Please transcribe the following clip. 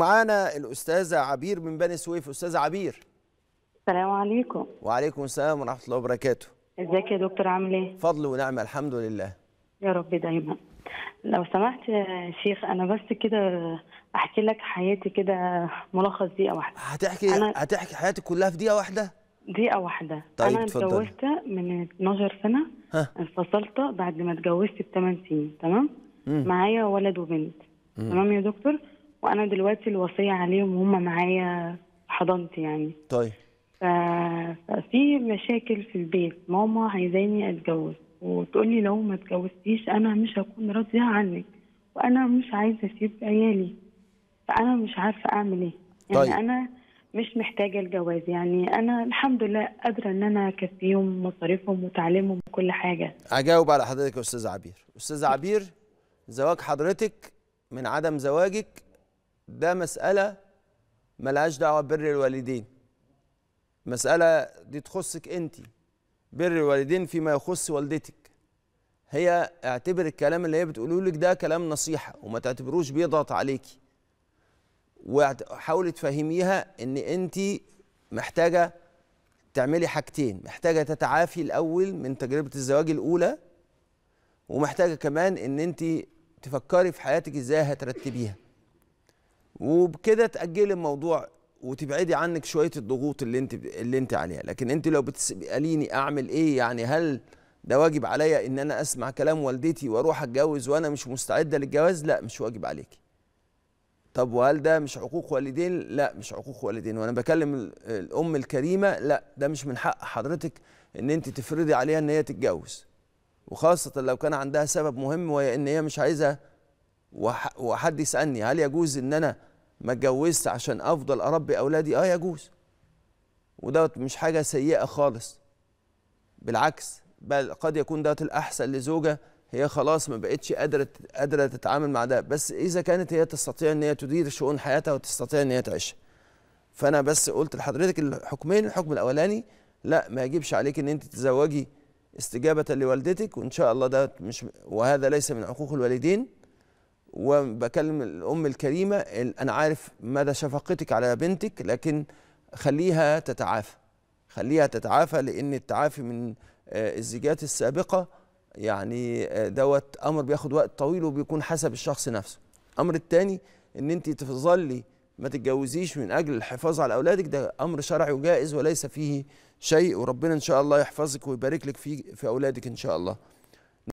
ومعانا الاستاذه عبير من بني سويف استاذه عبير السلام عليكم وعليكم السلام ورحمه الله وبركاته ازيك يا دكتور عامل ايه فضل ونعمه الحمد لله يا رب دايما لو سمحت يا شيخ انا بس كده احكي لك حياتي كده ملخص دقيقه واحده هتحكي أنا... هتحكي حياتك كلها في دقيقه واحده دقيقه واحده طيب انا اتجوزت من 12 سنه ها. انفصلت بعد ما اتجوزت بثمان سنين تمام معايا ولد وبنت تمام يا دكتور وانا دلوقتي الوصيه عليهم وهم معايا حضانتي يعني طيب ف... ففي مشاكل في البيت ماما عايزاني اتجوز وتقولي لو ما اتجوزتيش انا مش هكون راضيه عنك وانا مش عايزه اسيب عيالي فانا مش عارفه اعمل ايه يعني طيب. انا مش محتاجه الجواز يعني انا الحمد لله قادره ان انا اكفيهم مصاريفهم وتعليمهم وكل حاجه هجاوب على حضرتك يا استاذ عبير استاذ عبير زواج حضرتك من عدم زواجك ده مسألة ملهاش دعوة ببر الوالدين مسألة دي تخصك أنت بر الوالدين فيما يخص والدتك هي اعتبر الكلام اللي هي بتقوله لك ده كلام نصيحة وما تعتبروش بيضغط عليكي وحاولي تفهميها ان انت محتاجة تعملي حاجتين محتاجة تتعافي الأول من تجربة الزواج الأولى ومحتاجة كمان ان انت تفكري في حياتك ازاي هترتبيها وبكده تاجلي الموضوع وتبعدي عنك شويه الضغوط اللي انت اللي انت عليها لكن انت لو بتساليني اعمل ايه يعني هل ده واجب عليا ان انا اسمع كلام والدتي واروح اتجوز وانا مش مستعده للجواز لا مش واجب عليكي طب وهل ده مش حقوق والدين لا مش حقوق والدين وانا بكلم الام الكريمه لا ده مش من حق حضرتك ان انت تفرضي عليها ان هي تتجوز وخاصه لو كان عندها سبب مهم وهي ان هي مش عايزه وحد يسالني هل يجوز ان انا ما اتجوزت عشان افضل اربي اولادي اه يجوز ودوت مش حاجه سيئه خالص بالعكس بل قد يكون دوت الاحسن لزوجه هي خلاص ما بقتش قادره قادره تتعامل مع ده بس اذا كانت هي تستطيع ان هي تدير شؤون حياتها وتستطيع ان هي تعيشها فانا بس قلت لحضرتك الحكمين الحكم الاولاني لا ما يجبش عليك ان انت تتزوجي استجابه لوالدتك وان شاء الله ده مش وهذا ليس من حقوق الوالدين وبكلم الام الكريمه انا عارف مدى شفقتك على بنتك لكن خليها تتعافى خليها تتعافى لان التعافي من آه، الزيجات السابقه يعني آه، دوت امر بياخد وقت طويل وبيكون حسب الشخص نفسه الامر الثاني ان انت تظلي ما تتجوزيش من اجل الحفاظ على اولادك ده امر شرعي وجائز وليس فيه شيء وربنا ان شاء الله يحفظك ويبارك لك في في اولادك ان شاء الله